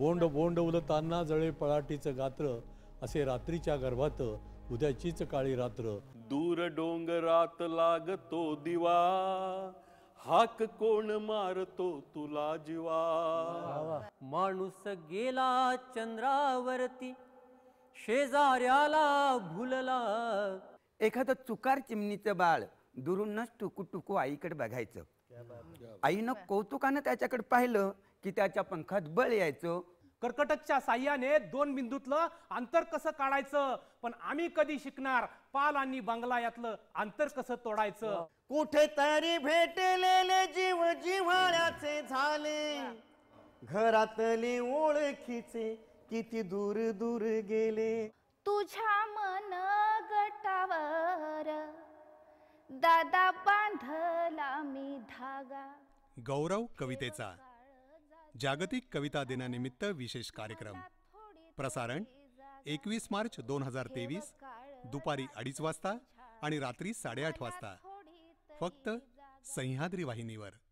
बोंड बोंड उलताना जळे पळाटीचं गात्र असे रात्रीच्या गर्भात उद्याचीच काळी रात्र दूर डोंगरात लागतो दिवा हाक कोण मारतो तुला जीवा माणूस गेला चंद्रावरती शेजाऱ्याला भुलला एखादं चुकार चिमणीचं बाळ दुरूनच टुकू टुकू आईकडे बघायचं आईनं कौतुकानं त्याच्याकडे पाहिलं की त्याच्या पंखात बळ यायचं कर्कटकच्या साह्याने दोन बिंदूतलं अंतर कसं काढायचं पण आम्ही कधी शिकणार पाल आणि बंगला यातलं अंतर कसं तोडायचं कुठे तरी भेटलेले जीव जिव्हाळ्याचे झाले घरातली ओळखीचे किती दूर दूर गेले तुझ्या मन गटावर दादा बांधला मी धागा गौरव कवितेचा जागतिक कविता दिनानिमित्त विशेष कार्यक्रम प्रसारण एकवीस मार्च दोन हजार तेवीस दुपारी अडीच वाजता आणि रात्री साडेआठ वाजता फक्त सह्याद्री वाहिनीवर